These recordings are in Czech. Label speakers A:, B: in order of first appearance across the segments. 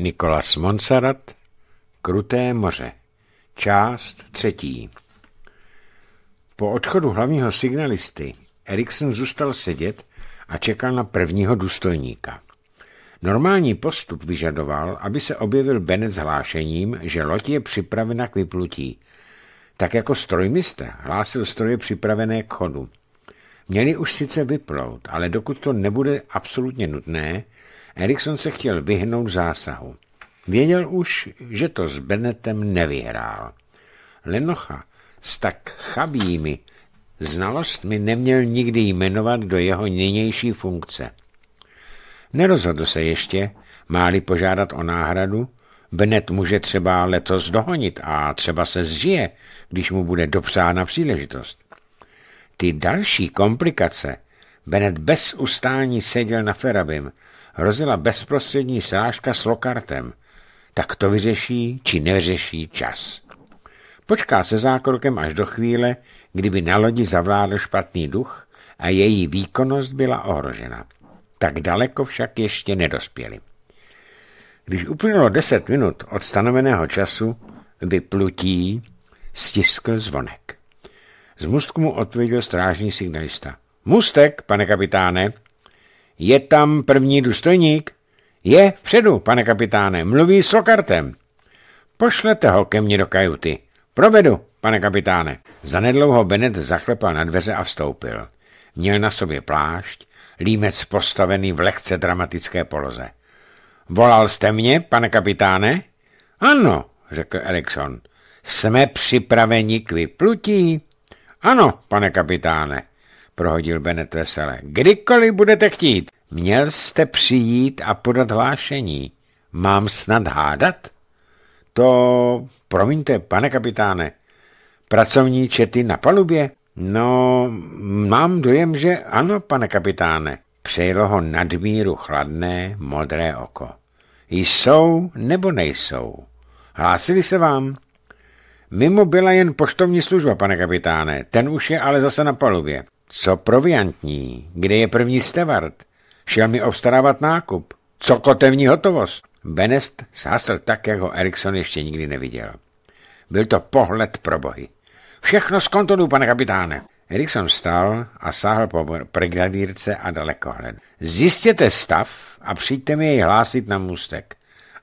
A: Nikolas Monserrat Kruté moře Část třetí Po odchodu hlavního signalisty Erikson zůstal sedět a čekal na prvního důstojníka. Normální postup vyžadoval, aby se objevil Benet s hlášením, že loď je připravena k vyplutí. Tak jako strojmistr hlásil stroje připravené k chodu. Měli už sice vyplout, ale dokud to nebude absolutně nutné, Erikson se chtěl vyhnout zásahu. Věděl už, že to s Benetem nevyhrál. Lenocha s tak chabými znalostmi neměl nikdy jmenovat do jeho nynější funkce. Nerozhodl se ještě, máli požádat o náhradu, Benet může třeba letos dohonit a třeba se zžije, když mu bude dopřána příležitost. Ty další komplikace Benet bez ustání seděl na Ferabim hrozila bezprostřední srážka s Lokartem. Tak to vyřeší či neřeší čas. Počká se zákrokem až do chvíle, kdyby na lodi zavládl špatný duch a její výkonnost byla ohrožena. Tak daleko však ještě nedospěli. Když uplynulo deset minut od stanoveného času, vyplutí stiskl zvonek. Z mustku mu odpověděl strážní signalista. Mustek, pane kapitáne, je tam první důstojník? Je vpředu, pane kapitáne, mluví s Lokartem. Pošlete ho ke mně do kajuty. Provedu, pane kapitáne. Zanedlouho Benet zachlepal na dveře a vstoupil. Měl na sobě plášť, límec postavený v lehce dramatické poloze. Volal jste mě, pane kapitáne? Ano, řekl Erikson. Jsme připraveni k vyplutí? Ano, pane kapitáne prohodil Benet vesele. Kdykoliv budete chtít, měl jste přijít a podat hlášení. Mám snad hádat? To, promiňte, pane kapitáne, pracovní čety na palubě? No, mám dojem, že ano, pane kapitáne. Přejelo ho nadmíru chladné, modré oko. Jsou nebo nejsou? Hlásili se vám? Mimo byla jen poštovní služba, pane kapitáne. Ten už je ale zase na palubě. Co proviantní? Kde je první stevard? Šel mi obstarávat nákup. Co kotevní hotovost? Benest sásl tak, jak ho Erikson ještě nikdy neviděl. Byl to pohled pro bohy. Všechno z kontonu, pane kapitáne. Erikson vstal a sáhl po pregradírce a dalekohled. Zjistěte stav a přijďte mi jej hlásit na můstek.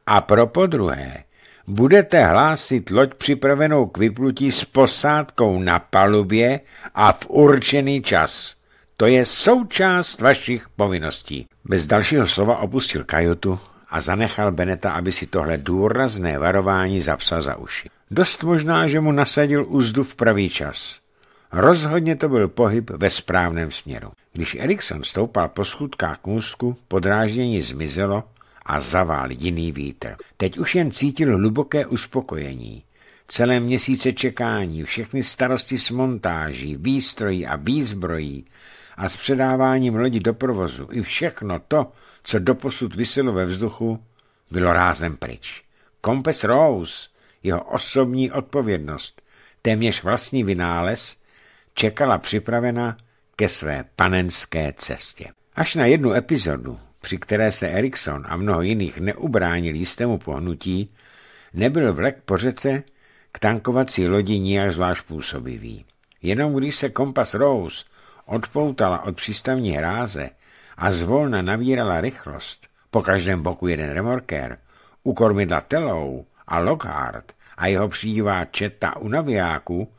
A: A pro podruhé, budete hlásit loď připravenou k vyplutí s posádkou na palubě a v určený čas. To je součást vašich povinností. Bez dalšího slova opustil Kajotu a zanechal Beneta, aby si tohle důrazné varování zapsal za uši. Dost možná, že mu nasadil úzdu v pravý čas. Rozhodně to byl pohyb ve správném směru. Když Erikson stoupal po schudkách k můstku, podráždění zmizelo a zavál jiný vítr. Teď už jen cítil hluboké uspokojení. Celé měsíce čekání, všechny starosti s montáží, výstrojí a výzbrojí a s předáváním lodi do provozu i všechno to, co doposud vyselo ve vzduchu, bylo rázem pryč. Kompes Rose, jeho osobní odpovědnost, téměř vlastní vynález, čekala připravena ke své panenské cestě. Až na jednu epizodu, při které se Erikson a mnoho jiných neubránili jistému pohnutí, nebyl vlek po řece k tankovací lodi nijak zvlášť působivý. Jenom když se kompas Rose odpoutala od přístavní hráze a zvolna navírala rychlost, po každém boku jeden remorker, u kormidla Telou a Lockhart a jeho přídivá četa u navijáku,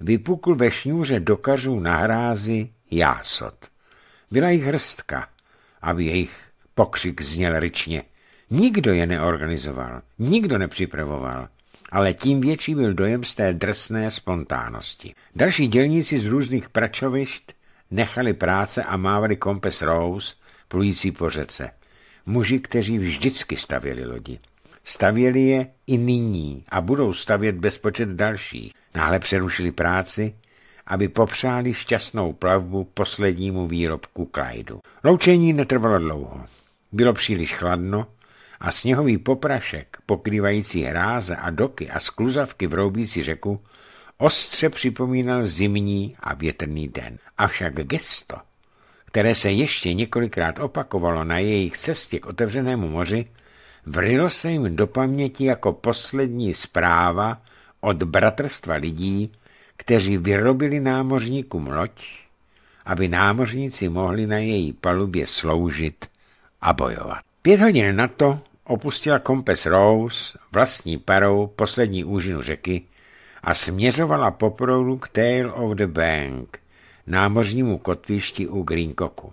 A: vypukl ve šňůře dokařů na hrázi jásot. Byla jich hrstka aby jejich pokřik zněl ryčně. Nikdo je neorganizoval, nikdo nepřipravoval, ale tím větší byl dojem z té drsné spontánnosti. Další dělníci z různých pračovišt nechali práce a mávali kompes Rose, plující po řece. Muži, kteří vždycky stavěli lodi. Stavěli je i nyní a budou stavět bezpočet dalších. Náhle přerušili práci aby popřáli šťastnou plavbu poslednímu výrobku Klajdu. Loučení netrvalo dlouho. Bylo příliš chladno a sněhový poprašek, pokrývající hráze a doky a skluzavky v roubící řeku, ostře připomínal zimní a větrný den. Avšak gesto, které se ještě několikrát opakovalo na jejich cestě k otevřenému moři, vrylo se jim do paměti jako poslední zpráva od bratrstva lidí, kteří vyrobili námořníkům loď, aby námořníci mohli na její palubě sloužit a bojovat. Pět hodin na to opustila kompes Rose vlastní parou poslední úžinu řeky a směřovala po proudu k Tail of the Bank, námořnímu kotvišti u Greencocku.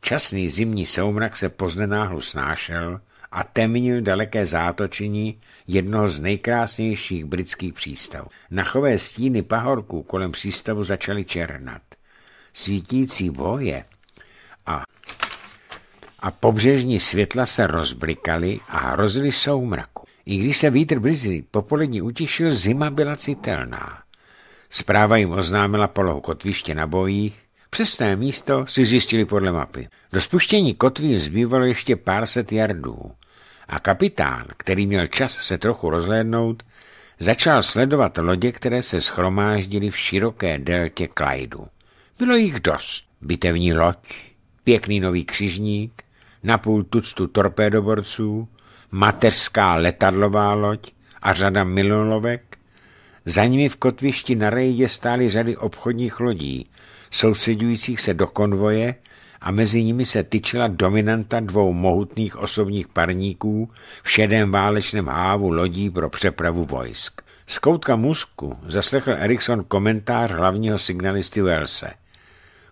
A: Časný zimní soumrak se poznenáhlu snášel a temnil daleké zátočení jednoho z nejkrásnějších britských přístavů. Nachové stíny pahorků kolem přístavu začaly černat. Svítící boje a, a pobřežní světla se rozblikaly a hrozily soumraku. I když se vítr brzy popolední utišil, zima byla citelná. Zpráva jim oznámila polohu kotviště na bojích, Přesné místo si zjistili podle mapy. Do spuštění kotví zbývalo ještě pár set jardů a kapitán, který měl čas se trochu rozhlédnout, začal sledovat lodě, které se schromáždily v široké deltě Klajdu. Bylo jich dost. Bitevní loď, pěkný nový křižník, napůl tuctu torpédoborců, mateřská letadlová loď a řada milolovek. Za nimi v kotvišti na rejdě stály řady obchodních lodí, sousedujících se do konvoje, a mezi nimi se tyčila dominanta dvou mohutných osobních parníků v šedém válečném hávu lodí pro přepravu vojsk. Z koutka musku zaslechl Erikson komentář hlavního signalisty Welse.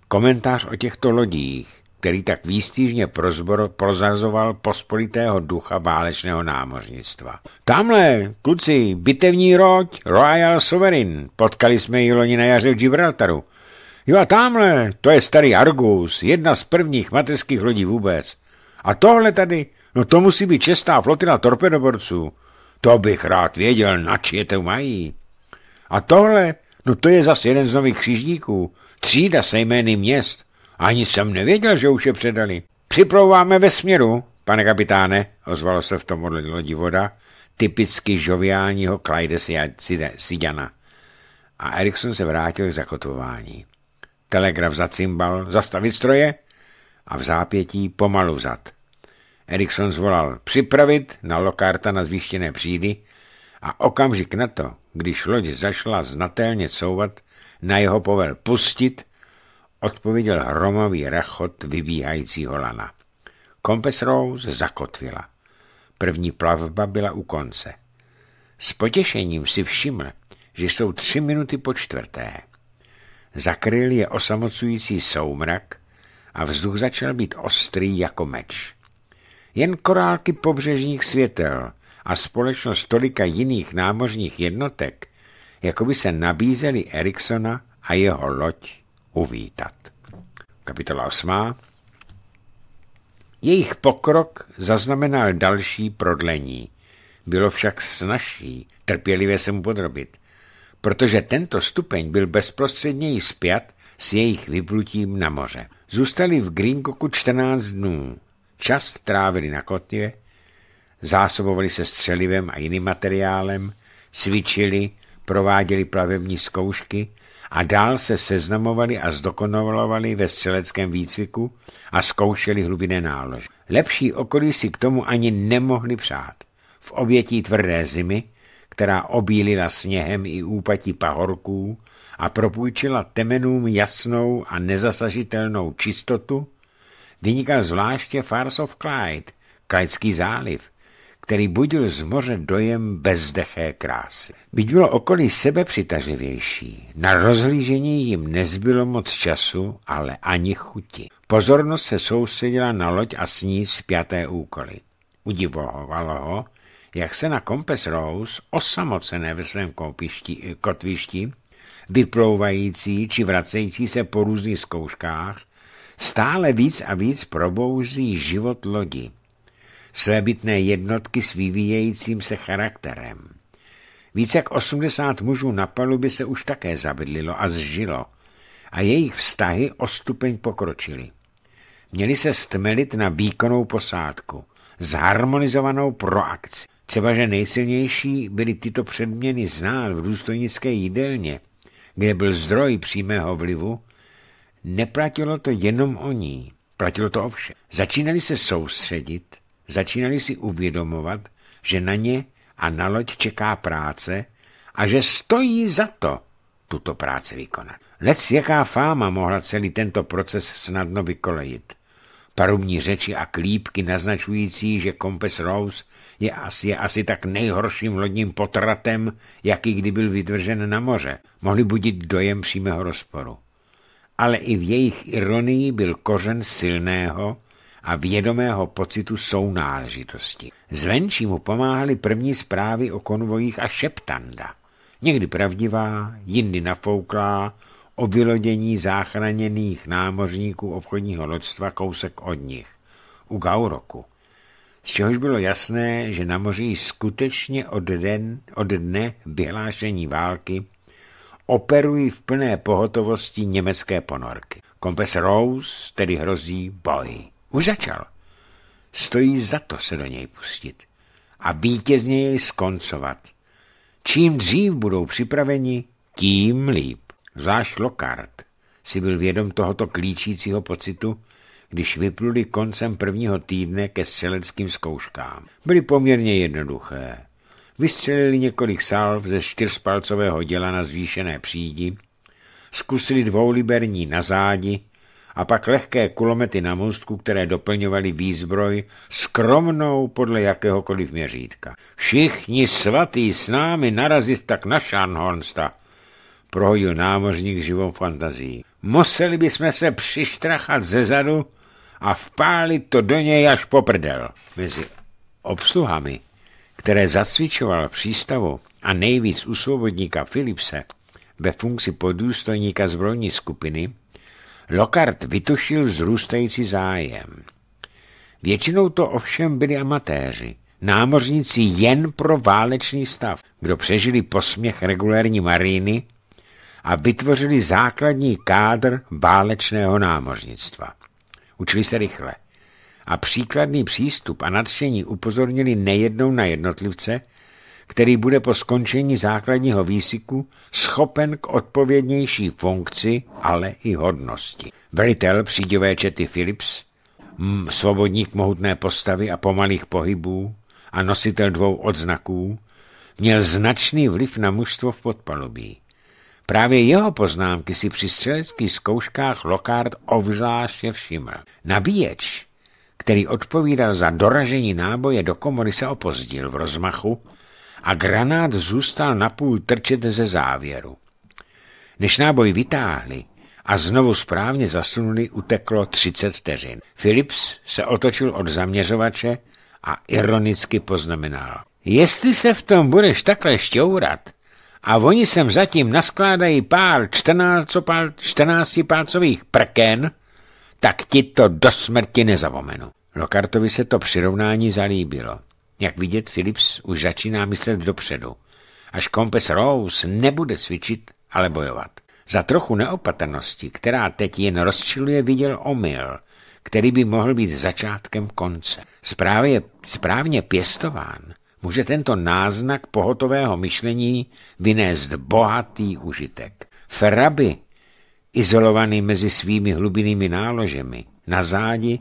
A: Komentář o těchto lodích, který tak výstížně prozbor, prozrazoval pospolitého ducha válečného námořnictva. Tamhle, kluci, bitevní roď, Royal Sovereign, potkali jsme ji loni na jaře v Gibraltaru. Jo a tamhle, to je starý Argus, jedna z prvních mateřských lodí vůbec. A tohle tady, no to musí být čestá flotila torpedoborců. To bych rád věděl, na je to mají. A tohle, no to je zas jeden z nových křižníků, třída se jmény měst. Ani jsem nevěděl, že už je předali. Připlouváme ve směru, pane kapitáne, ozvalo se v tom lodi voda, typicky žoviálního Clyde Sidana. A Erikson se vrátil k zakotování telegraf cymbal, zastavit stroje a v zápětí pomalu vzad. Erikson zvolal připravit na lokárta na zvýštěné přídy a okamžik na to, když loď zašla znatelně couvat, na jeho povel pustit, odpověděl hromový rachot vybíhajícího lana. Kompes Rose zakotvila. První plavba byla u konce. S potěšením si všiml, že jsou tři minuty po čtvrté. Zakryl je osamocující soumrak a vzduch začal být ostrý jako meč. Jen korálky pobřežních světel a společnost tolika jiných námořních jednotek, jako by se nabízeli Eriksona a jeho loď uvítat. Kapitola 8. Jejich pokrok zaznamenal další prodlení. Bylo však snažší trpělivě se mu podrobit protože tento stupeň byl bezprostředněji zpět s jejich vyplutím na moře. Zůstali v Greencocku 14 dnů. Čas trávili na kotvě, zásobovali se střelivem a jiným materiálem, cvičili, prováděli plavební zkoušky a dál se seznamovali a zdokonalovali ve střeleckém výcviku a zkoušeli hlubiné nálož. Lepší okolí si k tomu ani nemohli přát. V obětí tvrdé zimy která obílila sněhem i úpatí pahorků a propůjčila temenům jasnou a nezasažitelnou čistotu, vynikal zvláště Fars of Clyde, Clydeský záliv, který budil z moře dojem bezdeché krásy. Byť bylo okolí sebe přitažlivější, na rozhlížení jim nezbylo moc času, ale ani chuti. Pozornost se soustředila na loď a s ní zpěté úkoly. Udivovalo ho, jak se na Compass Rose, osamocené ve svém koupišti, kotvišti, vyplouvající či vracející se po různých zkouškách, stále víc a víc probouzí život lodi, svébytné jednotky s vyvíjejícím se charakterem. Více jak 80 mužů na palubě se už také zabydlilo a zžilo a jejich vztahy o stupeň pokročily. Měli se stmelit na výkonnou posádku, zharmonizovanou pro akci. Třeba, že nejsilnější byly tyto předměny znát v důstojnické jídelně, kde byl zdroj přímého vlivu, neplatilo to jenom o ní, platilo to o vše. Začínali se soustředit, začínali si uvědomovat, že na ně a na loď čeká práce a že stojí za to tuto práci vykonat. Lec jaká fáma mohla celý tento proces snadno vykolejit. Parumní řeči a klípky naznačující, že Kompes Rose je asi, je asi tak nejhorším lodním potratem, jaký kdy byl vydržen na moře. Mohli budit dojem přímého rozporu. Ale i v jejich ironii byl kořen silného a vědomého pocitu sounáležitosti. Zvenčí mu pomáhali první zprávy o konvojích a šeptanda. Někdy pravdivá, jindy nafouklá, o vylodění záchraněných námořníků obchodního lodstva kousek od nich, u Gauroku z čehož bylo jasné, že na moři skutečně od, den, od dne vyhlášení války operují v plné pohotovosti německé ponorky. Kompes Rose tedy hrozí boj. Už začal. Stojí za to se do něj pustit a vítězně jej skoncovat. Čím dřív budou připraveni, tím líp. Zvlášť Lockhart si byl vědom tohoto klíčícího pocitu, když vypluli koncem prvního týdne ke střeleckým zkouškám. Byly poměrně jednoduché. Vystřelili několik salv ze čtyřpalcového děla na zvýšené přídi, zkusili dvouliberní na zádi a pak lehké kulomety na mostku, které doplňovaly výzbroj skromnou podle jakéhokoliv měřítka. Všichni svatý s námi narazit tak na Šanhornsta, prohodil námořník živou fantazii. Museli bychom se přištrachat ze zadu a vpálit to do něj až po prdel. Mezi obsluhami, které zacvičoval přístavu a nejvíc u svobodníka Filipse ve funkci podůstojníka zbrojní skupiny, Lockhart vytušil zrůstající zájem. Většinou to ovšem byli amatéři, námořníci jen pro válečný stav, kdo přežili posměch regulérní maríny a vytvořili základní kádr válečného námořnictva. Učili se rychle. A příkladný přístup a nadšení upozornili nejednou na jednotlivce, který bude po skončení základního výsiku schopen k odpovědnější funkci, ale i hodnosti. Velitel přídivé čety Philips, svobodník mohutné postavy a pomalých pohybů a nositel dvou odznaků, měl značný vliv na mužstvo v podpalubí. Právě jeho poznámky si při střeleckých zkouškách Lockhart obzvláště všiml. Nabíječ, který odpovídal za doražení náboje do komory, se opozdil v rozmachu a granát zůstal napůl trčet ze závěru. Než náboj vytáhli a znovu správně zasunuli, uteklo 30 vteřin. Philips se otočil od zaměřovače a ironicky poznamenal. Jestli se v tom budeš takhle šťourat, a oni sem zatím naskládají pár 14, pár prken, tak ti to do smrti nezavomenou. Lokartovi se to přirovnání zalíbilo. Jak vidět, Philips už začíná myslet dopředu. Až kompes Rose nebude cvičit, ale bojovat. Za trochu neopatrnosti, která teď jen rozčiluje, viděl omyl, který by mohl být začátkem konce. Správě, správně pěstován, může tento náznak pohotového myšlení vynést bohatý užitek. Feraby, izolovaný mezi svými hlubinými náložemi, na zádi,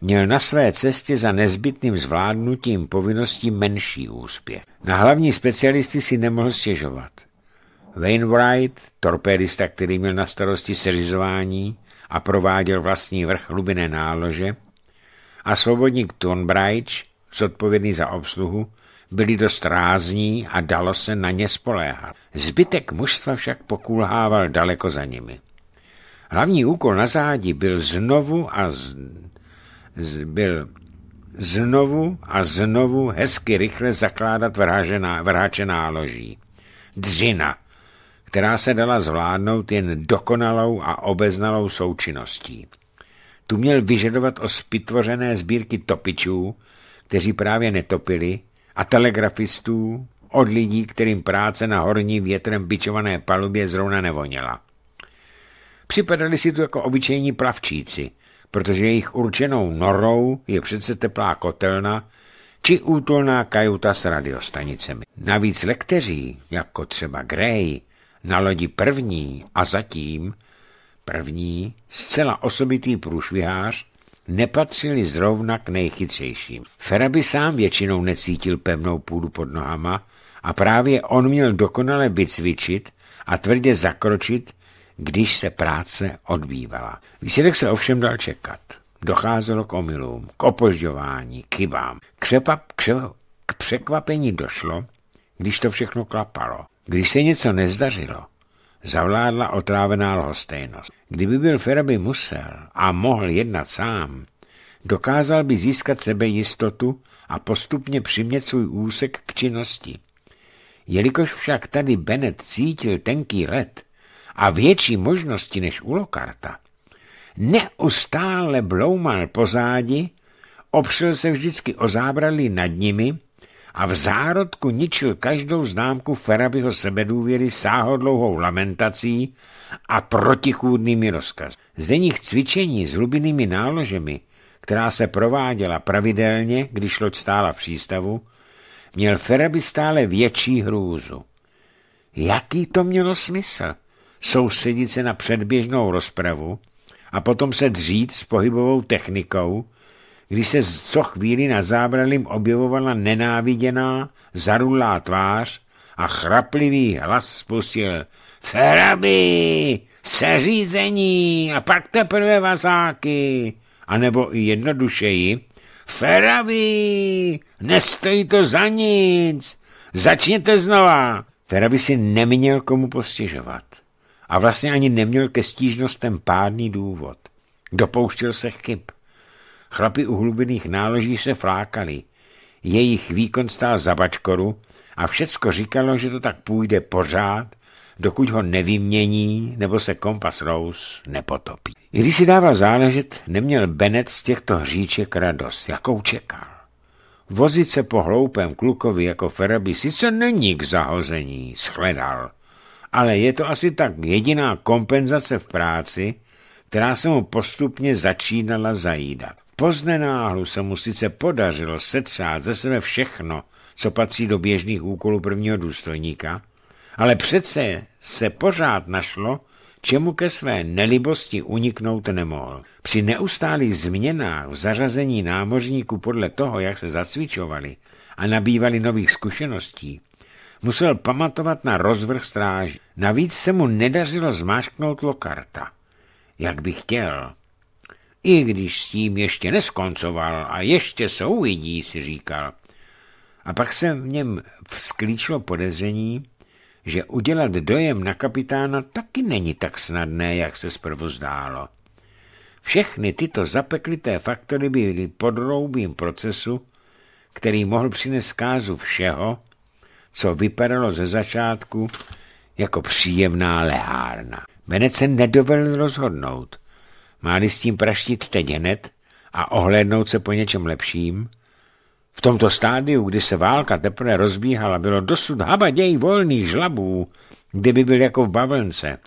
A: měl na své cestě za nezbytným zvládnutím povinností menší úspěch. Na hlavní specialisty si nemohl stěžovat. Wainwright, torpedista, který měl na starosti seřizování a prováděl vlastní vrch hlubinné nálože, a svobodník Thunbridge, zodpovědný za obsluhu, byli dost rázní a dalo se na ně spoléhat. Zbytek mužstva však pokulhával daleko za nimi. Hlavní úkol na zádi byl znovu a z... Z... byl znovu a znovu hezky rychle zakládat vrážená, vráčená loží. Dřina, která se dala zvládnout jen dokonalou a obeznalou součinností. Tu měl vyžadovat o spytvořené sbírky topičů, kteří právě netopili, a telegrafistů od lidí, kterým práce na horní větrem byčované palubě zrovna nevoněla. Připadali si tu jako obyčejní plavčíci, protože jejich určenou norou je přece teplá kotelna či útulná kajuta s radiostanicemi. Navíc lekteří, jako třeba Grey, na lodi první a zatím první zcela osobitý průšvihář nepatřili zrovna k nejchytřejším. Feraby sám většinou necítil pevnou půdu pod nohama a právě on měl dokonale vycvičit a tvrdě zakročit, když se práce odbývala. Výsledek se ovšem dal čekat. Docházelo k omylům, k opožďování, k chybám. Křepa, kře, k překvapení došlo, když to všechno klapalo. Když se něco nezdařilo, zavládla otrávená lhostejnost. Kdyby byl Ferby musel a mohl jednat sám, dokázal by získat jistotu a postupně přimět svůj úsek k činnosti. Jelikož však tady Bennett cítil tenký led a větší možnosti než u Lokarta, neustále bloumal po zádi, opřel se vždycky o zábradlí nad nimi a v zárodku ničil každou známku Ferabyho sebedůvěry sáhodlouhou lamentací a protichůdnými rozkazy. Z nich cvičení s hlubinými náložemi, která se prováděla pravidelně, když loď stála v přístavu, měl Feraby stále větší hrůzu. Jaký to mělo smysl? Sousedit se na předběžnou rozpravu a potom se dřít s pohybovou technikou, když se co chvíli na zábralím objevovala nenáviděná, zarulá tvář a chraplivý hlas spustil Feraby, seřízení a pak teprve vazáky, anebo i jednodušeji Feraby, nestojí to za nic, začněte znova. Feraby si neměl komu postěžovat a vlastně ani neměl ke stížnostem pádný důvod. Dopouštěl se chyb. Chlapi u hlubiných náloží se flákali. Jejich výkon stál za bačkoru a všecko říkalo, že to tak půjde pořád, dokud ho nevymění nebo se kompas Rose nepotopí. I když si dával záležet, neměl Benet z těchto hříček radost, jakou čekal. Vozit se po hloupém klukovi jako Ferabi sice není k zahození, shledal, ale je to asi tak jediná kompenzace v práci, která se mu postupně začínala zajídat. Poznenáhlu se mu sice podařilo setřát ze sebe všechno, co patří do běžných úkolů prvního důstojníka, ale přece se pořád našlo, čemu ke své nelibosti uniknout nemohl. Při neustálých změnách v zařazení námořníků podle toho, jak se zacvičovali a nabývali nových zkušeností, musel pamatovat na rozvrh stráží. Navíc se mu nedařilo zmášknout lokarta, jak by chtěl. I když s tím ještě neskoncoval a ještě souvidí, si říkal. A pak se v něm vzklíčilo podezření, že udělat dojem na kapitána taky není tak snadné, jak se zprvu zdálo. Všechny tyto zapeklité faktory byly podroubím procesu, který mohl přinést kázu všeho, co vypadalo ze začátku jako příjemná lehárna. menec se nedovedl rozhodnout, Máli s tím praštit teď hned a ohlédnout se po něčem lepším? V tomto stádiu, kdy se válka teprve rozbíhala, bylo dosud habaděj volných žlabů, kdyby byl jako v bavlnce.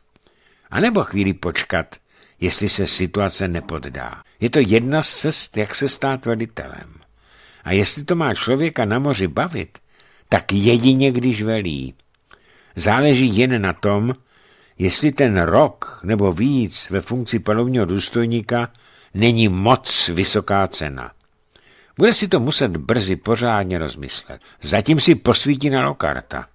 A: A nebo chvíli počkat, jestli se situace nepoddá. Je to jedna z cest, jak se stát velitelem. A jestli to má člověka na moři bavit, tak jedině, když velí. Záleží jen na tom, jestli ten rok nebo víc ve funkci panovního důstojníka není moc vysoká cena. Bude si to muset brzy pořádně rozmyslet. Zatím si posvítí na Lokarta.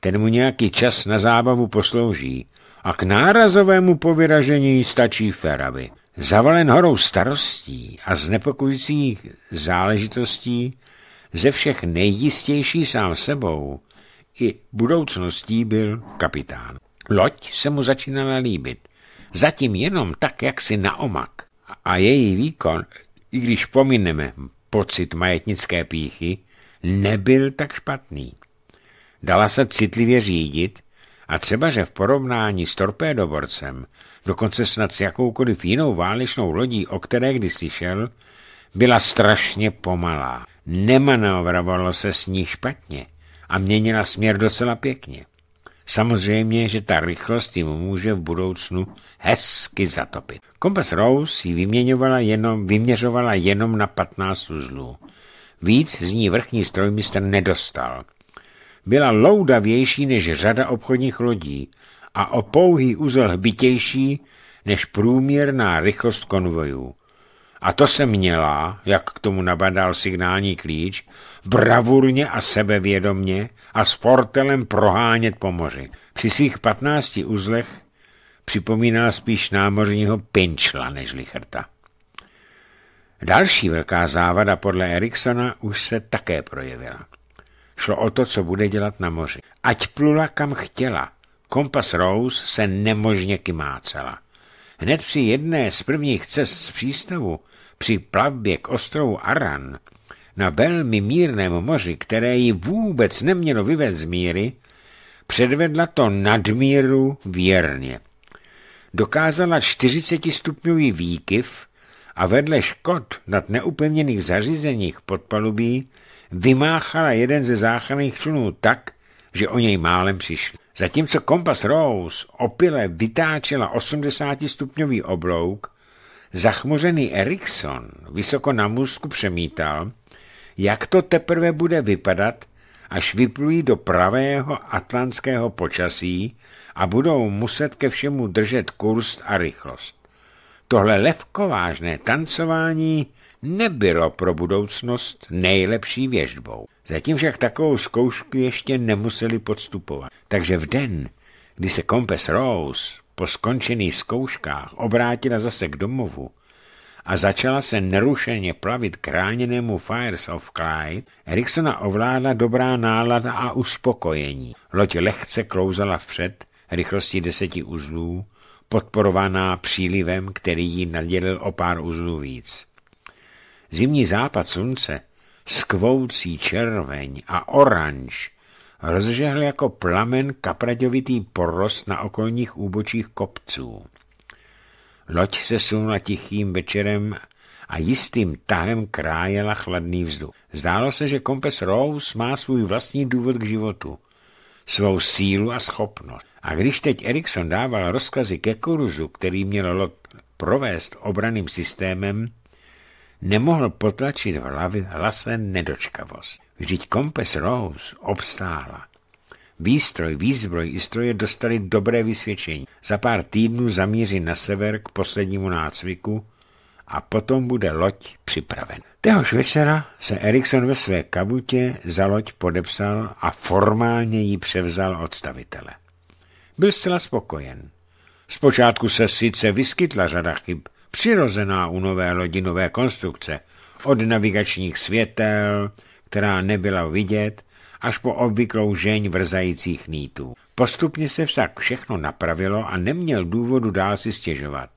A: Ten mu nějaký čas na zábavu poslouží a k nárazovému povyražení stačí Feraby. Zavalen horou starostí a znepokojících záležitostí ze všech nejjistější sám sebou i budoucností byl kapitán. Loď se mu začínala líbit. Zatím jenom tak, jak si naomak. A její výkon, i když pomineme pocit majetnické píchy, nebyl tak špatný. Dala se citlivě řídit a třeba, že v porovnání s torpédoborcem, dokonce snad s jakoukoliv jinou válečnou lodí, o které kdy slyšel, byla strašně pomalá. Nemanovrovalo se s ní špatně a měnila směr docela pěkně. Samozřejmě, že ta rychlost jim může v budoucnu hezky zatopit. Kompas Rose ji vyměňovala jenom, vyměřovala jenom na 15 uzlů. Víc z ní vrchní strojmistr nedostal. Byla loudavější než řada obchodních lodí a o pouhý úzel hbitější než průměrná rychlost konvojů. A to se měla, jak k tomu nabadal signální klíč, bravurně a sebevědomně a s fortelem prohánět po moři. Při svých patnácti uzlech připomíná spíš námořního pinčla než lichrta. Další velká závada podle Eriksona už se také projevila. Šlo o to, co bude dělat na moři. Ať plula kam chtěla, kompas Rose se nemožně kymácela. Hned při jedné z prvních cest z přístavu, při plavbě k ostrovu Aran, na velmi mírném moři, které ji vůbec nemělo vyvést z míry, předvedla to nadmíru věrně. Dokázala 40-stupňový výkyv a vedle škod nad neupevněných zařízeních podpalubí vymáchala jeden ze záchranných člunů tak, že o něj málem přišli. Zatímco kompas Rose opile vytáčela 80-stupňový oblouk, zachmořený Erikson vysoko na můstku přemítal, jak to teprve bude vypadat, až vyplují do pravého atlantského počasí a budou muset ke všemu držet kurz a rychlost. Tohle levkovážné tancování nebylo pro budoucnost nejlepší věžbou. Zatím však takovou zkoušku ještě nemuseli podstupovat. Takže v den, kdy se kompes Rose po skončených zkouškách obrátila zase k domovu, a začala se nerušeně plavit k ráněnému Fires of Clyde, Eriksona ovládla dobrá nálada a uspokojení. Loď lehce klouzala vpřed, rychlostí deseti uzlů, podporovaná přílivem, který ji nadělil o pár uzlů víc. Zimní západ slunce, skvoucí červeň a oranž rozžehl jako plamen kapraďovitý porost na okolních úbočích kopců. Loď se sunula tichým večerem a jistým tahem krájela chladný vzduch. Zdálo se, že kompes Rose má svůj vlastní důvod k životu, svou sílu a schopnost. A když teď Erikson dával rozkazy ke kurzu, který měl loď provést obraným systémem, nemohl potlačit v hlavě hlasen nedočkavost. Vždyť kompes Rose obstála. Výstroj, výzbroj i stroje dostali dobré vysvědčení. Za pár týdnů zamíří na sever k poslednímu nácviku a potom bude loď připraven. Téhož večera se Erikson ve své kabutě za loď podepsal a formálně ji převzal od stavitele. Byl zcela spokojen. Zpočátku se sice vyskytla řada chyb, přirozená u nové lodi nové konstrukce, od navigačních světel, která nebyla vidět, až po obvyklou žeň vrzajících nítů. Postupně se však všechno napravilo a neměl důvodu dál si stěžovat.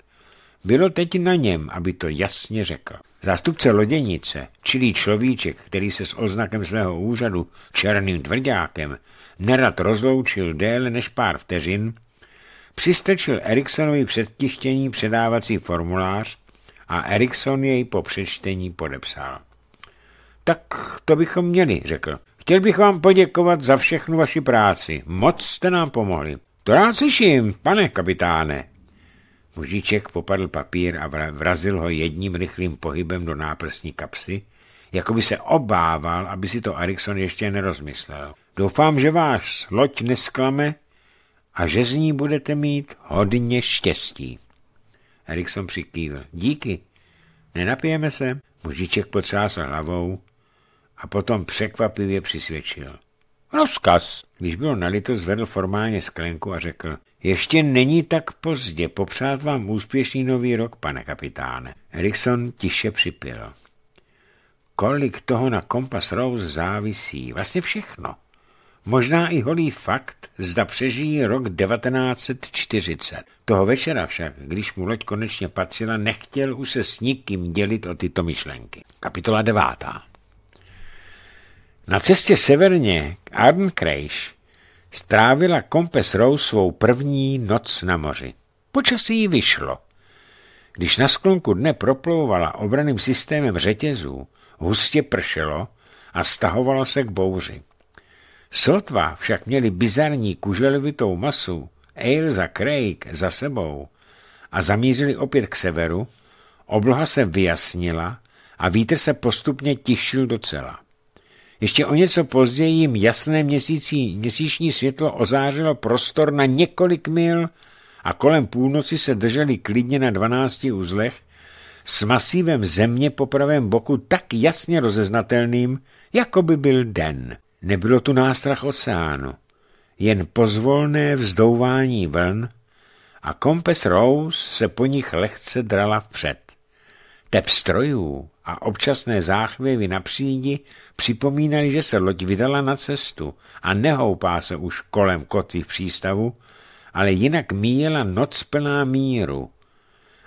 A: Bylo teď na něm, aby to jasně řekl. Zástupce loděnice, čili človíček, který se s oznakem svého úřadu černým tvrdákem nerad rozloučil déle než pár vteřin, přistečil Eriksonovi předtištění předávací formulář a Erikson jej po přečtení podepsal. Tak to bychom měli, řekl. Chtěl bych vám poděkovat za všechnu vaši práci. Moc jste nám pomohli. To rád slyším, pane kapitáne. Mužiček popadl papír a vrazil ho jedním rychlým pohybem do náprsní kapsy, jako by se obával, aby si to Erikson ještě nerozmyslel. Doufám, že váš loď nesklame a že z ní budete mít hodně štěstí. Erikson přikývil. Díky. Nenapijeme se? Mužiček potřásl hlavou a potom překvapivě přisvědčil. Rozkaz. Když bylo nalito, zvedl formálně sklenku a řekl, ještě není tak pozdě, popřát vám úspěšný nový rok, pane kapitáne. Erikson tiše připil. Kolik toho na Kompas Rose závisí, vlastně všechno. Možná i holý fakt, zda přežijí rok 1940. Toho večera však, když mu loď konečně patřila, nechtěl už se s nikým dělit o tyto myšlenky. Kapitola devátá. Na cestě severně k Arnkrejš strávila Kompes Rose svou první noc na moři. Počasí jí vyšlo. Když na sklonku dne proplouvala obraným systémem řetězů, hustě pršelo a stahovalo se k bouři. Sotva však měli bizarní kuželovitou masu Ailes za Craig za sebou a zamířili opět k severu, obloha se vyjasnila a vítr se postupně tišil docela. Ještě o něco později jim jasné měsící, měsíční světlo ozářilo prostor na několik mil a kolem půlnoci se drželi klidně na 12 uzlech s masívem země po pravém boku tak jasně rozeznatelným, jako by byl den. Nebylo tu nástrach oceánu, jen pozvolné vzdouvání vln a kompes Rose se po nich lehce drala vpřed. Tep strojů a občasné záchvěvy na přídi připomínaly, že se loď vydala na cestu a nehoupá se už kolem kotvy v přístavu, ale jinak míjela noc plná míru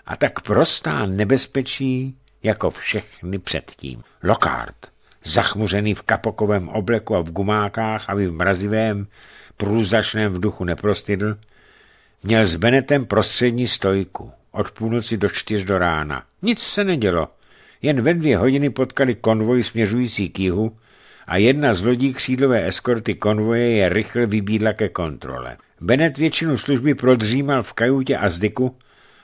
A: a tak prostá nebezpečí jako všechny předtím. Lokard, zachmuřený v kapokovém obleku a v gumákách, aby v mrazivém, průzračném vduchu, neprostydl, měl s Benetem prostřední stojku od půlnoci do čtyř do rána. Nic se nedělo. Jen ve dvě hodiny potkali konvoj směřující k jihu a jedna z lodí křídlové eskorty konvoje je rychle vybídla ke kontrole. Bennett většinu služby prodřímal v kajutě Azdiku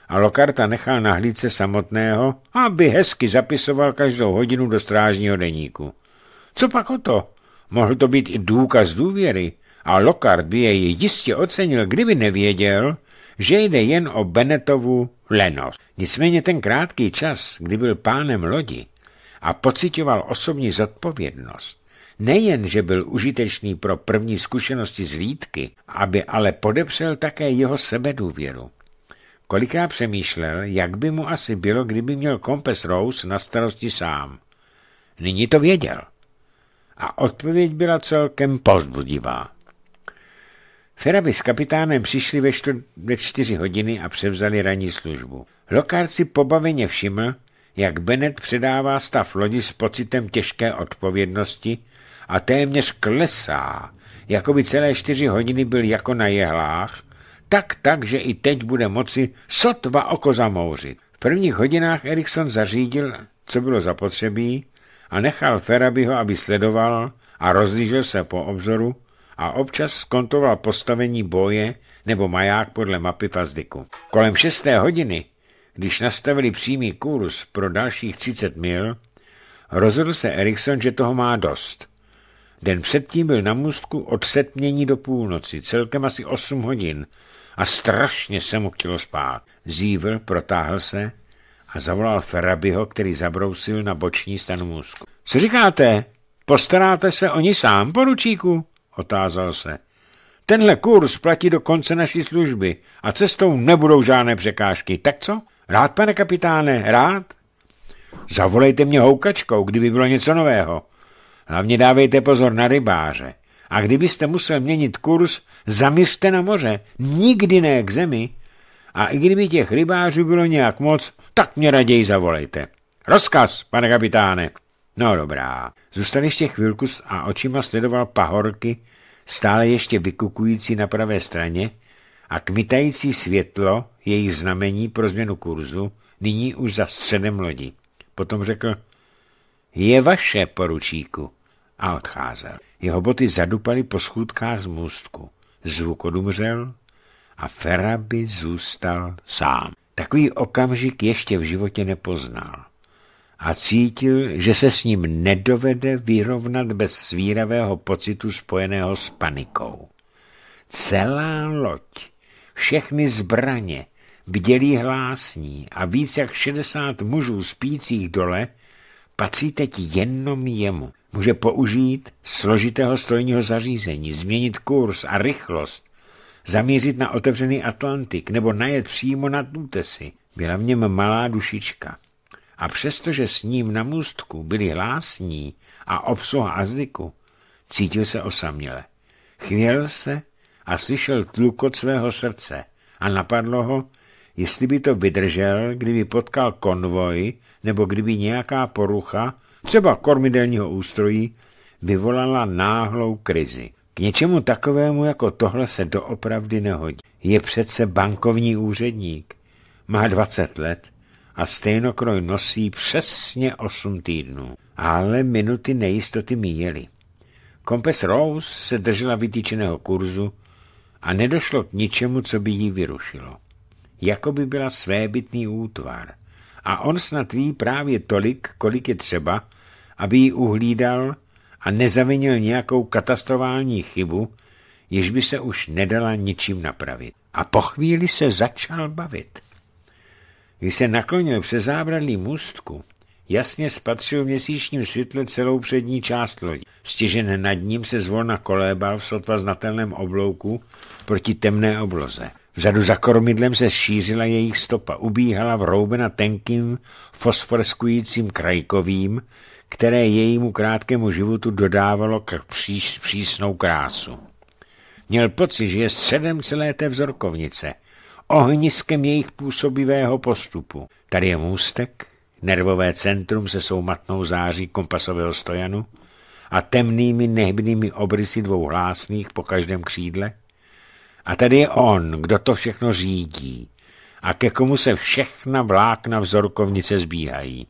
A: a Lokarta nechal na hlídce samotného, aby hezky zapisoval každou hodinu do strážního deníku. Co pak o to? Mohl to být i důkaz důvěry a Lokart by jej jistě ocenil, kdyby nevěděl, že jde jen o Benetovu lenost. Nicméně ten krátký čas, kdy byl pánem lodi a pocitoval osobní zodpovědnost, nejen, že byl užitečný pro první zkušenosti z lídky, aby ale podepřel také jeho sebedůvěru. Kolikrát přemýšlel, jak by mu asi bylo, kdyby měl kompes Rose na starosti sám. Nyní to věděl. A odpověď byla celkem pozbudivá. Feraby s kapitánem přišli ve, čtvr- ve čtyři hodiny a převzali ranní službu. Lokárci si pobaveně všiml, jak Bennett předává stav lodi s pocitem těžké odpovědnosti a téměř klesá, jako by celé čtyři hodiny byl jako na jehlách, tak tak, že i teď bude moci sotva oko zamouřit. V prvních hodinách Erikson zařídil, co bylo zapotřebí, a nechal Ferabyho, aby sledoval a rozlížel se po obzoru, a občas skontoval postavení boje nebo maják podle mapy Fazdiku. Kolem 6. hodiny, když nastavili přímý kurz pro dalších 30 mil, rozhodl se Erikson, že toho má dost. Den předtím byl na můstku od setmění do půlnoci, celkem asi 8 hodin, a strašně se mu chtělo spát. Zívl protáhl se a zavolal Ferabiho, který zabrousil na boční stanu můstku. Co říkáte? Postaráte se oni sám, poručíku? otázal se. Tenhle kurz platí do konce naší služby a cestou nebudou žádné překážky, tak co? Rád, pane kapitáne, rád? Zavolejte mě houkačkou, kdyby bylo něco nového. Hlavně dávejte pozor na rybáře. A kdybyste musel měnit kurz, zaměřte na moře, nikdy ne k zemi. A i kdyby těch rybářů bylo nějak moc, tak mě raději zavolejte. Rozkaz, pane kapitáne. No dobrá, zůstal ještě chvilku a očima sledoval pahorky, stále ještě vykukující na pravé straně a kmitající světlo, jejich znamení pro změnu kurzu, nyní už za středem lodi. Potom řekl, je vaše, poručíku, a odcházel. Jeho boty zadupaly po schůdkách z můstku. Zvuk odumřel a Feraby zůstal sám. Takový okamžik ještě v životě nepoznal a cítil, že se s ním nedovede vyrovnat bez svíravého pocitu spojeného s panikou. Celá loď, všechny zbraně, bdělí hlásní a víc jak 60 mužů spících dole patří teď jenom jemu. Může použít složitého strojního zařízení, změnit kurz a rychlost, zamířit na otevřený Atlantik nebo najet přímo na útesy. Byla v něm malá dušička a přestože s ním na můstku byli lásní a obsluha Azliku, cítil se osaměle. Chvěl se a slyšel tlukot svého srdce a napadlo ho, jestli by to vydržel, kdyby potkal konvoj nebo kdyby nějaká porucha, třeba kormidelního ústrojí, vyvolala náhlou krizi. K něčemu takovému jako tohle se doopravdy nehodí. Je přece bankovní úředník. Má 20 let a stejnokroj nosí přesně 8 týdnů. Ale minuty nejistoty míjely. Kompes Rose se držela vytýčeného kurzu a nedošlo k ničemu, co by jí vyrušilo. Jakoby byla svébytný útvar. A on snad ví právě tolik, kolik je třeba, aby ji uhlídal a nezavinil nějakou katastrofální chybu, jež by se už nedala ničím napravit. A po chvíli se začal bavit. Když se naklonil přes zábradlí můstku, jasně spatřil v měsíčním světle celou přední část lodi. Stěžen nad ním se zvolna kolébal v sotva znatelném oblouku proti temné obloze. Vzadu za kormidlem se šířila jejich stopa, ubíhala vroubena tenkým fosforeskujícím krajkovým, které jejímu krátkému životu dodávalo k příš, přísnou krásu. Měl pocit, že je středem celé té vzorkovnice – ohniskem jejich působivého postupu. Tady je můstek, nervové centrum se soumatnou září kompasového stojanu a temnými nehybnými obrysy dvou hlásných po každém křídle. A tady je on, kdo to všechno řídí a ke komu se všechna vlákna vzorkovnice zbíhají.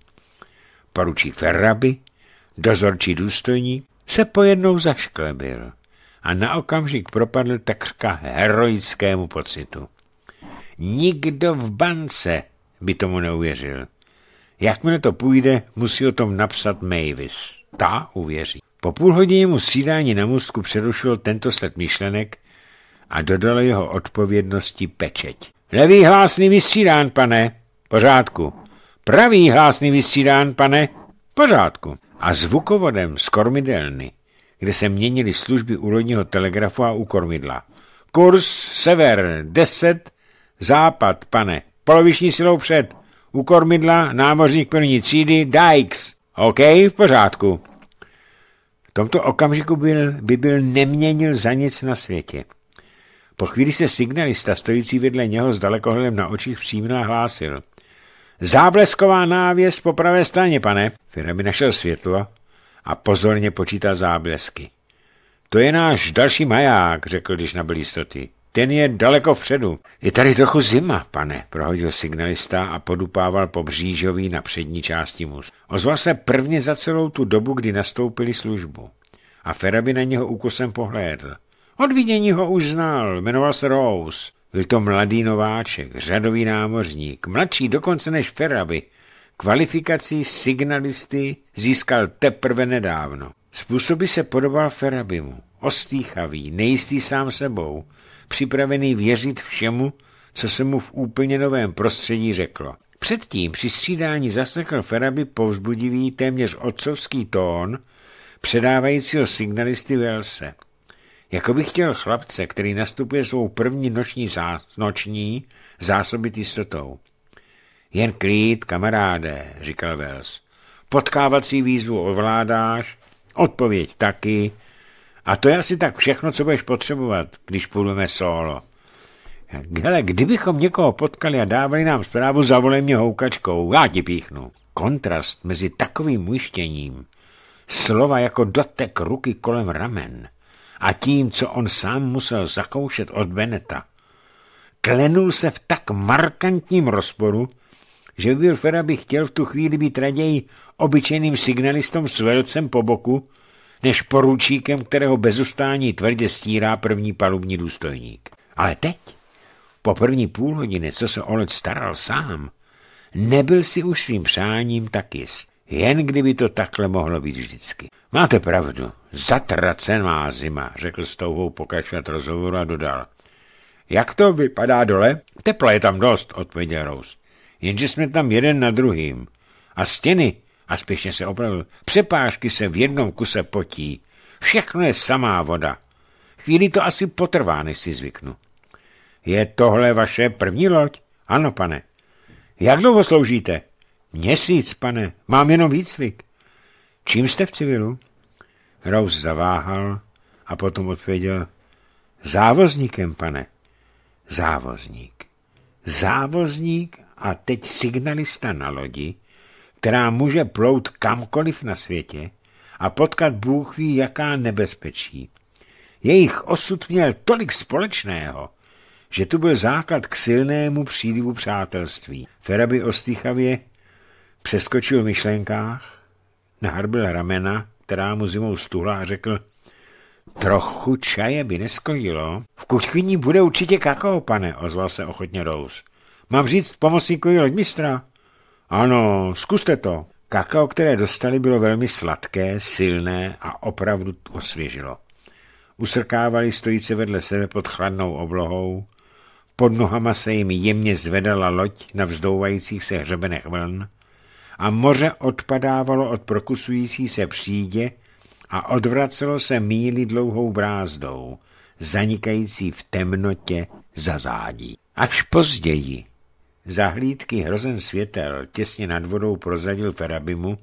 A: poručí Ferraby, dozorčí důstojník, se pojednou zašklebil a na okamžik propadl takřka heroickému pocitu. Nikdo v bance by tomu neuvěřil. Jakmile to půjde, musí o tom napsat Mavis. Ta uvěří. Po půl hodině mu sídání na můstku přerušil tento sled myšlenek a dodal jeho odpovědnosti pečeť. Levý hlásný vysídán pane. Pořádku. Pravý hlásný vysídán pane. Pořádku. A zvukovodem z kormidelny, kde se měnily služby u lodního telegrafu a u kormidla. Kurs sever 10, Západ, pane. Poloviční silou před. U kormidla námořník první třídy Dykes. OK, v pořádku. V tomto okamžiku byl, by byl neměnil za nic na světě. Po chvíli se signalista, stojící vedle něho s dalekohledem na očích, přímo hlásil. Záblesková návěs po pravé straně, pane. Firmy našel světlo a pozorně počítal záblesky. To je náš další maják, řekl, když nabyl jistoty ten je daleko vpředu. Je tady trochu zima, pane, prohodil signalista a podupával po břížový na přední části muž. Ozval se prvně za celou tu dobu, kdy nastoupili službu. A Feraby na něho úkosem pohlédl. Od ho už znal, jmenoval se Rose. Byl to mladý nováček, řadový námořník, mladší dokonce než Feraby. Kvalifikaci signalisty získal teprve nedávno. Způsoby se podobal Ferabimu. Ostýchavý, nejistý sám sebou, připravený věřit všemu, co se mu v úplně novém prostředí řeklo. Předtím při střídání zaslechl Feraby povzbudivý téměř otcovský tón předávajícího signalisty Velse. Jako by chtěl chlapce, který nastupuje svou první noční, zá, noční zásobit jistotou. Jen klid, kamaráde, říkal Wells. Potkávací výzvu ovládáš, odpověď taky, a to je asi tak všechno, co budeš potřebovat, když půjdeme solo. Hele, kdybychom někoho potkali a dávali nám zprávu, zavolej mě houkačkou, já ti píchnu. Kontrast mezi takovým ujištěním, slova jako dotek ruky kolem ramen a tím, co on sám musel zakoušet od Beneta, klenul se v tak markantním rozporu, že byl Feraby chtěl v tu chvíli být raději obyčejným signalistom s velcem po boku, než poručíkem, kterého bezustání tvrdě stírá první palubní důstojník. Ale teď, po první půl hodiny, co se o loď staral sám, nebyl si už svým přáním tak jist. Jen kdyby to takhle mohlo být vždycky. Máte pravdu, zatracená zima, řekl s touhou pokračovat rozhovoru a dodal. Jak to vypadá dole? Tepla je tam dost, odpověděl Rous. Jenže jsme tam jeden na druhým. A stěny a spěšně se opravil. Přepážky se v jednom kuse potí. Všechno je samá voda. Chvíli to asi potrvá, než si zvyknu. Je tohle vaše první loď? Ano, pane. Jak dlouho sloužíte? Měsíc, pane. Mám jenom výcvik. Čím jste v civilu? Rous zaváhal a potom odpověděl. Závozníkem, pane. Závozník. Závozník a teď signalista na lodi která může plout kamkoliv na světě a potkat Bůh ví jaká nebezpečí. Jejich osud měl tolik společného, že tu byl základ k silnému přílivu přátelství. Feraby ostýchavě přeskočil v myšlenkách, nahrbil ramena, která mu zimou stuhla a řekl, trochu čaje by neskodilo. V kuchyni bude určitě kakao, pane, ozval se ochotně Rose. Mám říct pomocníkovi loďmistra? Ano, zkuste to. Kakao, které dostali, bylo velmi sladké, silné a opravdu osvěžilo. Usrkávali stojíce vedle sebe pod chladnou oblohou, pod nohama se jim jemně zvedala loď na vzdouvajících se hřebenech vln a moře odpadávalo od prokusující se přídě a odvracelo se míli dlouhou brázdou, zanikající v temnotě za zádí. Až později, zahlídky hrozen světel těsně nad vodou prozadil Ferabimu,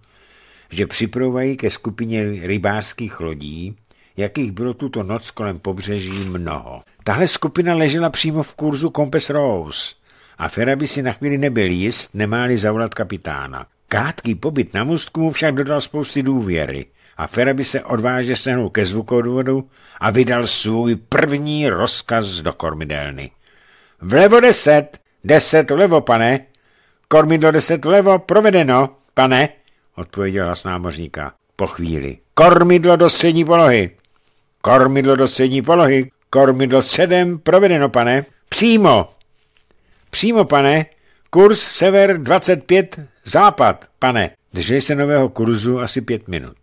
A: že připrouvají ke skupině rybářských lodí, jakých bylo tuto noc kolem pobřeží mnoho. Tahle skupina ležela přímo v kurzu Compass Rose a Ferabi si na chvíli nebyl jist, nemáli zavolat kapitána. Krátký pobyt na mostku mu však dodal spousty důvěry a Ferabi se odvážně sehnul ke zvukovodu a vydal svůj první rozkaz do kormidelny. Vlevo deset! Deset levo pane. Kormidlo deset levo, provedeno, pane, odpověděl hlas námořníka. Po chvíli. Kormidlo do střední polohy. Kormidlo do střední polohy. Kormidlo sedm, provedeno, pane. Přímo. Přímo, pane. Kurs sever 25, západ, pane. Drželi se nového kurzu asi pět minut.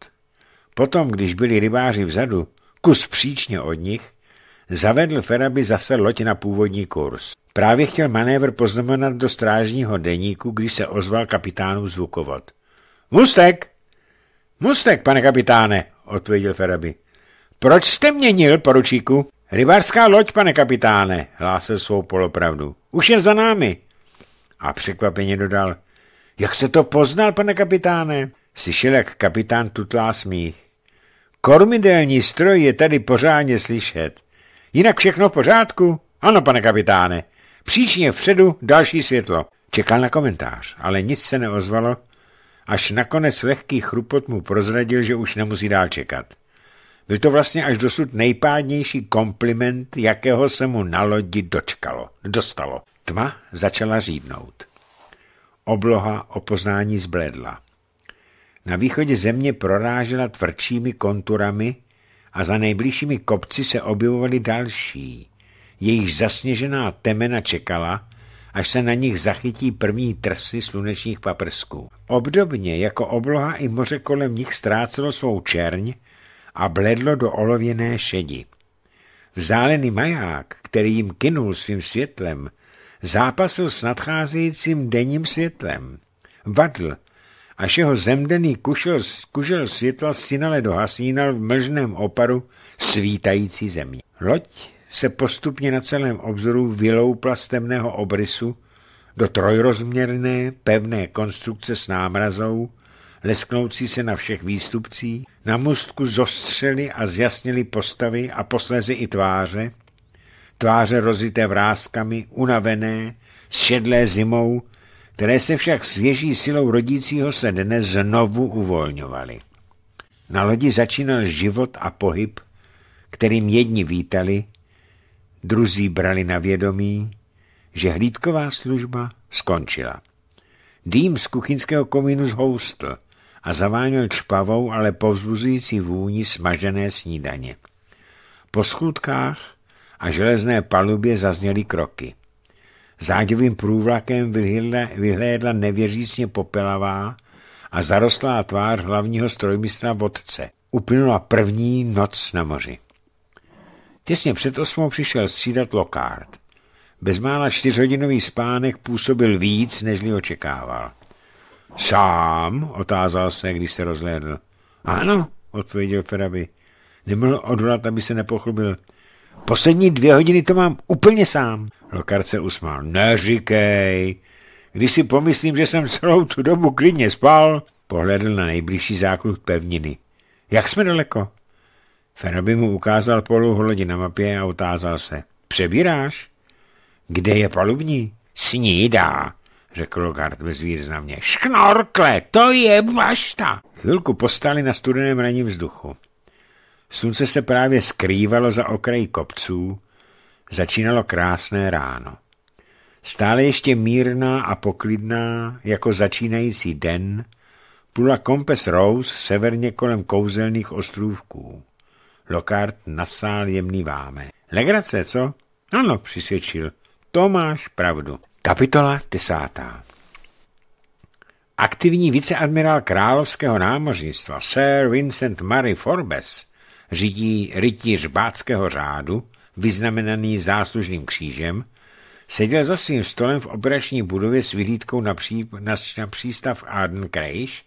A: Potom, když byli rybáři vzadu, kus příčně od nich, zavedl Feraby zase loď na původní kurz. Právě chtěl manévr poznamenat do strážního deníku, když se ozval kapitánu zvukovat. Mustek! Mustek, pane kapitáne, odpověděl Feraby. Proč jste měnil, poručíku? Rybářská loď, pane kapitáne, hlásil svou polopravdu. Už je za námi. A překvapeně dodal. Jak se to poznal, pane kapitáne? Slyšel, jak kapitán tutlá smích. Kormidelní stroj je tady pořádně slyšet. Jinak všechno v pořádku? Ano, pane kapitáne. Příčně vředu další světlo. Čekal na komentář, ale nic se neozvalo, až nakonec lehký chrupot mu prozradil, že už nemusí dál čekat. Byl to vlastně až dosud nejpádnější kompliment, jakého se mu na lodi dočkalo, dostalo. Tma začala řídnout. Obloha o poznání zbledla. Na východě země prorážela tvrdšími konturami, a za nejbližšími kopci se objevovaly další. Jejich zasněžená temena čekala, až se na nich zachytí první trsy slunečních paprsků. Obdobně jako obloha i moře kolem nich ztrácelo svou čerň a bledlo do olověné šedi. Vzálený maják, který jim kynul svým světlem, zápasil s nadcházejícím denním světlem. Vadl, až jeho zemdený kušel, kužel světla synale dohasínal v mlžném oparu svítající země. Loď se postupně na celém obzoru vyloupla z temného obrysu do trojrozměrné, pevné konstrukce s námrazou, lesknoucí se na všech výstupcích, na mostku zostřely a zjasnily postavy a posléze i tváře, tváře rozité vrázkami, unavené, šedlé zimou které se však svěží silou rodícího se dne znovu uvolňovaly. Na lodi začínal život a pohyb, kterým jedni vítali, druzí brali na vědomí, že hlídková služba skončila. Dým z kuchyňského komínu zhoustl a zaváněl čpavou, ale povzbuzující vůni smažené snídaně. Po schůdkách a železné palubě zazněly kroky. Záďovým průvlakem vyhlédla nevěřícně popelavá a zarostlá tvář hlavního strojmistra vodce. Uplynula první noc na moři. Těsně před osmou přišel střídat Lokard. Bezmála čtyřhodinový spánek působil víc, nežli očekával. Sám? otázal se, když se rozhlédl. Ano, odpověděl Feraby. Nemohl odvolat, aby se nepochlubil. Poslední dvě hodiny to mám úplně sám. Lokard se usmál. Neříkej. Když si pomyslím, že jsem celou tu dobu klidně spal, pohledl na nejbližší zákruh pevniny. Jak jsme daleko? Fenoby mu ukázal poluhlodě na mapě a otázal se. Přebíráš? Kde je palubní? Snídá, řekl Logard bez Šknorkle, to je bašta! Chvilku postali na studeném raním vzduchu. Slunce se právě skrývalo za okraj kopců, začínalo krásné ráno. Stále ještě mírná a poklidná, jako začínající den, plula kompes Rose severně kolem kouzelných ostrůvků. Lokard nasál jemný váme. Legrace, co? Ano, přisvědčil. To máš pravdu. Kapitola desátá. Aktivní viceadmirál královského námořnictva Sir Vincent Murray Forbes řídí rytíř báckého řádu, vyznamenaný záslužným křížem, seděl za svým stolem v operační budově s vyhlídkou na, pří, na, na přístav Arden Krejš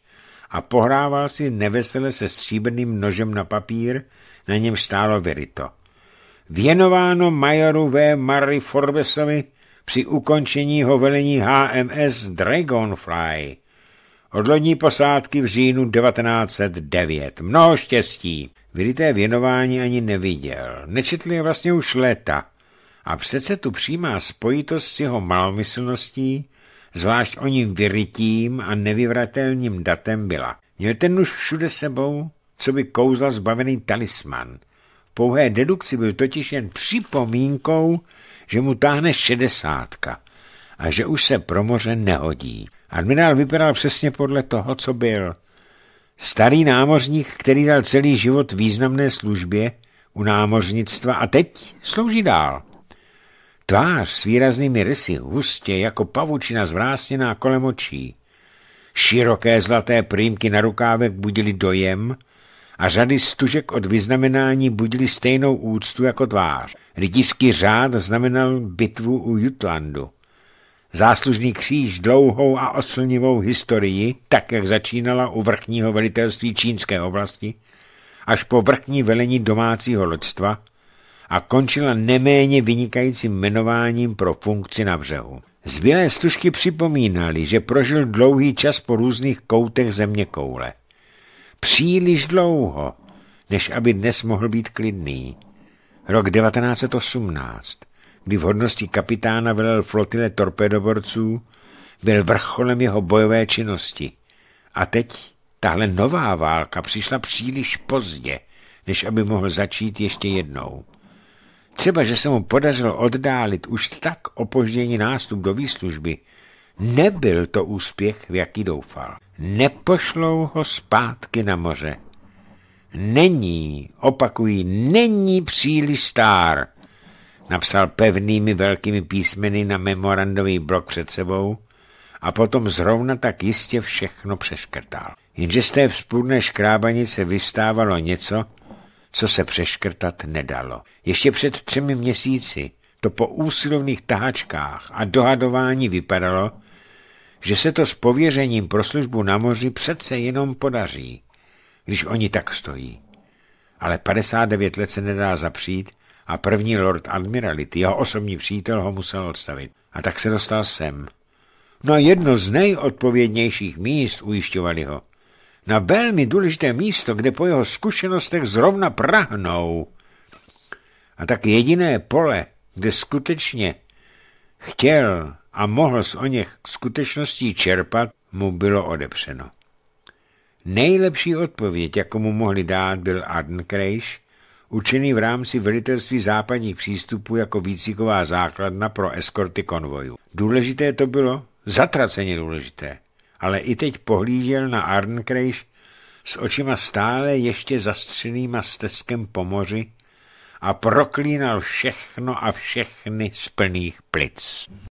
A: a pohrával si nevesele se stříbrným nožem na papír, na něm stálo verito. Věnováno majoru V. Murray Forbesovi při ukončení jeho velení HMS Dragonfly od lodní posádky v říjnu 1909. Mnoho štěstí! Vyrité věnování ani neviděl. Nečetl je vlastně už léta. A přece tu přímá spojitost s jeho malomyslností, zvlášť o ním vyrytím a nevyvratelným datem byla. Měl ten už všude sebou, co by kouzla zbavený talisman. Pouhé dedukci byl totiž jen připomínkou, že mu táhne šedesátka a že už se pro moře nehodí. Admirál vypadal přesně podle toho, co byl. Starý námořník, který dal celý život významné službě u námořnictva a teď slouží dál. Tvář s výraznými rysy, hustě jako pavučina zvrásněná kolem očí. Široké zlaté prýmky na rukávek budily dojem a řady stužek od vyznamenání budily stejnou úctu jako tvář. Rytířský řád znamenal bitvu u Jutlandu. Záslužný kříž dlouhou a oslnivou historii, tak jak začínala u vrchního velitelství čínské oblasti, až po vrchní velení domácího loďstva a končila neméně vynikajícím jmenováním pro funkci na břehu. Zbylé stužky připomínaly, že prožil dlouhý čas po různých koutech země koule. Příliš dlouho, než aby dnes mohl být klidný. Rok 1918 kdy v hodnosti kapitána velel flotile torpedoborců, byl vrcholem jeho bojové činnosti. A teď tahle nová válka přišla příliš pozdě, než aby mohl začít ještě jednou. Třeba, že se mu podařilo oddálit už tak opožděný nástup do výslužby, nebyl to úspěch, v jaký doufal. Nepošlou ho zpátky na moře. Není, opakují, není příliš stár napsal pevnými velkými písmeny na memorandový blok před sebou a potom zrovna tak jistě všechno přeškrtal. Jenže z té vzpůrné škrábanice vystávalo něco, co se přeškrtat nedalo. Ještě před třemi měsíci to po úsilovných táčkách a dohadování vypadalo, že se to s pověřením pro službu na moři přece jenom podaří, když oni tak stojí. Ale 59 let se nedá zapřít a první lord admirality, jeho osobní přítel, ho musel odstavit. A tak se dostal sem. Na jedno z nejodpovědnějších míst ujišťovali ho. Na velmi důležité místo, kde po jeho zkušenostech zrovna prahnou. A tak jediné pole, kde skutečně chtěl a mohl z o něch skutečností čerpat, mu bylo odepřeno. Nejlepší odpověď, jakou mohli dát, byl Arden Krejš, učený v rámci velitelství západních přístupů jako výcviková základna pro eskorty konvojů. Důležité to bylo, zatraceně důležité, ale i teď pohlížel na Arnkrejš s očima stále ještě zastřenýma stezkem po moři a proklínal všechno a všechny z plných plic.